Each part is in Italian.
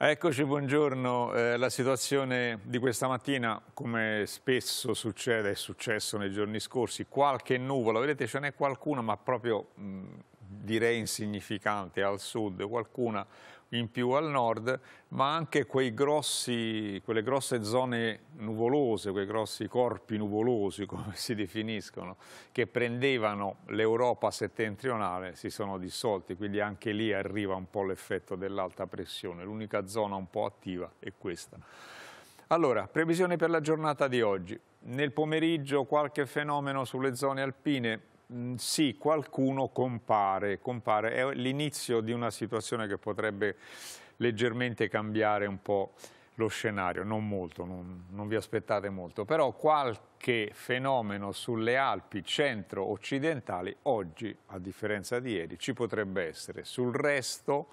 Eccoci, buongiorno. Eh, la situazione di questa mattina, come spesso succede, è successo nei giorni scorsi, qualche nuvola, vedete ce n'è qualcuna ma proprio mh, mm, direi insignificante al sud, qualcuna in più al nord, ma anche quei grossi, quelle grosse zone nuvolose, quei grossi corpi nuvolosi, come si definiscono, che prendevano l'Europa settentrionale, si sono dissolti, quindi anche lì arriva un po' l'effetto dell'alta pressione. L'unica zona un po' attiva è questa. Allora, previsione per la giornata di oggi. Nel pomeriggio qualche fenomeno sulle zone alpine, Mm, sì, qualcuno compare, compare. è l'inizio di una situazione che potrebbe leggermente cambiare un po' lo scenario, non molto, non, non vi aspettate molto, però qualche fenomeno sulle Alpi centro-occidentali oggi, a differenza di ieri, ci potrebbe essere. Sul resto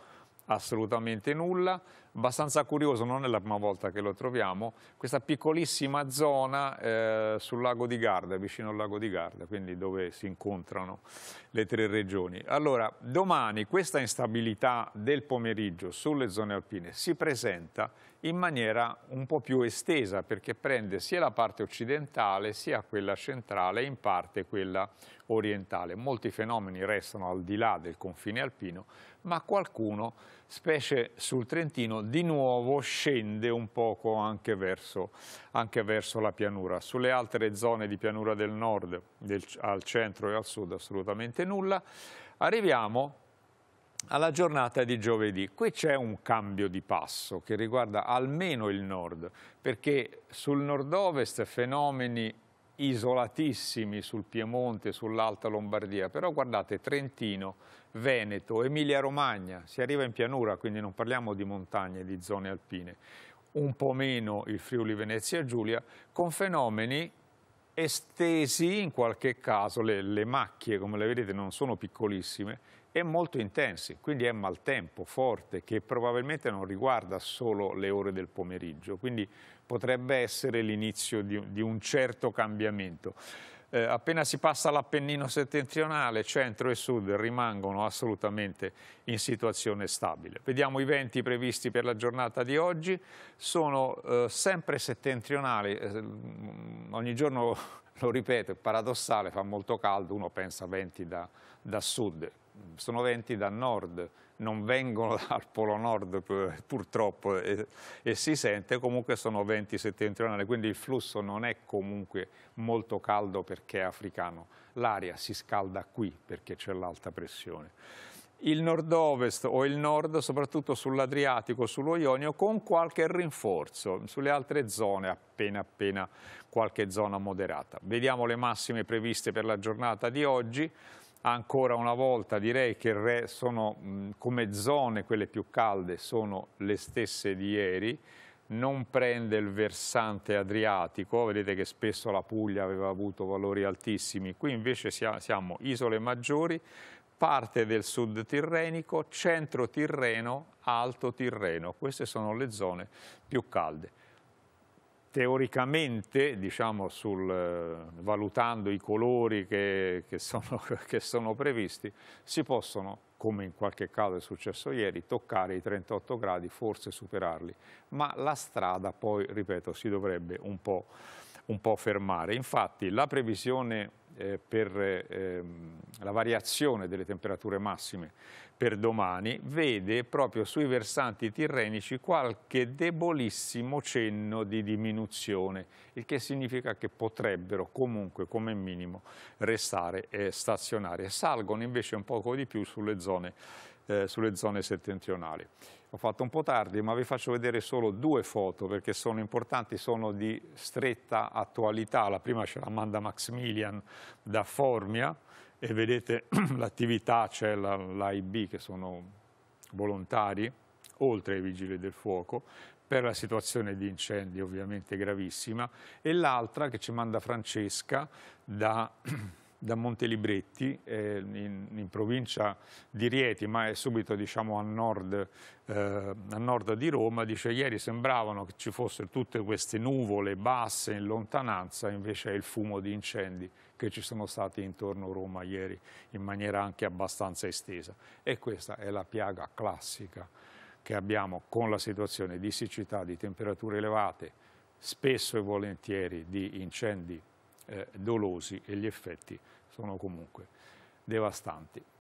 assolutamente nulla, abbastanza curioso, non è la prima volta che lo troviamo, questa piccolissima zona eh, sul lago di Garda, vicino al lago di Garda, quindi dove si incontrano le tre regioni. Allora, domani questa instabilità del pomeriggio sulle zone alpine si presenta in maniera un po' più estesa perché prende sia la parte occidentale sia quella centrale e in parte quella orientale. Molti fenomeni restano al di là del confine alpino, ma qualcuno, specie sul Trentino, di nuovo scende un poco anche verso, anche verso, la pianura. Sulle altre zone di pianura del nord, del, al centro e al sud assolutamente nulla. Arriviamo alla giornata di giovedì. Qui c'è un cambio di passo che riguarda almeno il nord, perché sul nord-ovest fenomeni isolatissimi sul Piemonte, sull'Alta Lombardia, però guardate Trentino, Veneto, Emilia-Romagna, si arriva in pianura, quindi non parliamo di montagne, di zone alpine, un po' meno il Friuli Venezia Giulia, con fenomeni estesi in qualche caso, le, le macchie come le vedete non sono piccolissime, e molto intensi, quindi è maltempo forte che probabilmente non riguarda solo le ore del pomeriggio, quindi potrebbe essere l'inizio di, di, un certo cambiamento. Eh, appena si passa all'Appennino settentrionale, centro e sud rimangono assolutamente in situazione stabile. Vediamo i venti previsti per la giornata di oggi, sono eh, sempre settentrionali, eh, mm, ogni giorno lo ripeto, è paradossale, fa molto caldo, uno pensa venti da, da sud, sono venti da nord, non vengono dal polo nord purtroppo e, e, si sente, comunque sono venti settentrionali, quindi il flusso non è comunque molto caldo perché è africano, l'aria si scalda qui perché c'è l'alta pressione. Il nord-ovest o il nord, soprattutto sull'Adriatico, sullo Ionio, con qualche rinforzo, sulle altre zone appena appena qualche zona moderata. Vediamo le massime previste per la giornata di oggi ancora una volta direi che re sono, come zone quelle più calde sono le stesse di ieri, non prende il versante adriatico, vedete che spesso la Puglia aveva avuto valori altissimi, qui invece siamo isole maggiori, parte del sud tirrenico, centro tirreno, alto tirreno, queste sono le zone più calde teoricamente, diciamo, sul, valutando i colori che, che, sono, che, sono, previsti, si possono, come in qualche caso è successo ieri, toccare i 38 gradi, forse superarli, ma la strada poi, ripeto, si dovrebbe un po', un po fermare. Infatti la previsione eh, per... Ehm, la variazione delle temperature massime per domani vede proprio sui versanti tirrenici qualche debolissimo cenno di diminuzione, il che significa che potrebbero comunque come minimo restare eh, stazionari. Salgono invece un poco di più sulle zone eh, sulle zone settentrionali. Ho fatto un po' tardi, ma vi faccio vedere solo due foto perché sono importanti, sono di stretta attualità. La prima ce la manda Maximilian da Formia e vedete l'attività, c'è l'AIB che sono volontari, oltre ai vigili del fuoco, per la situazione di incendi ovviamente gravissima, e l'altra che ci manda Francesca da da Montelibretti, eh, in, in, provincia di Rieti, ma è subito diciamo, a, nord, eh, a, nord, di Roma, dice ieri sembravano che ci fossero tutte queste nuvole basse in lontananza, invece è il fumo di incendi che ci sono stati intorno a Roma ieri in maniera anche abbastanza estesa. E questa è la piaga classica che abbiamo con la situazione di siccità, di temperature elevate, spesso e volentieri di incendi eh, dolosi e gli effetti sono comunque devastanti.